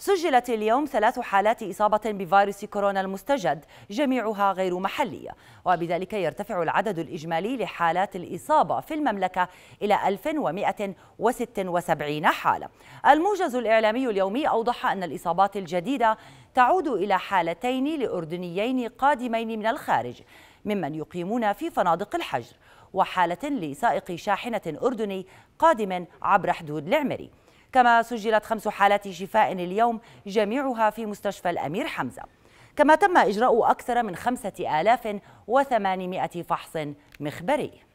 سجلت اليوم ثلاث حالات إصابة بفيروس كورونا المستجد جميعها غير محلية وبذلك يرتفع العدد الإجمالي لحالات الإصابة في المملكة إلى 1176 حالة الموجز الإعلامي اليومي أوضح أن الإصابات الجديدة تعود إلى حالتين لأردنيين قادمين من الخارج ممن يقيمون في فنادق الحجر وحالة لسائق شاحنة أردني قادم عبر حدود العمري كما سجلت خمس حالات شفاء اليوم جميعها في مستشفى الأمير حمزة كما تم إجراء أكثر من 5800 فحص مخبري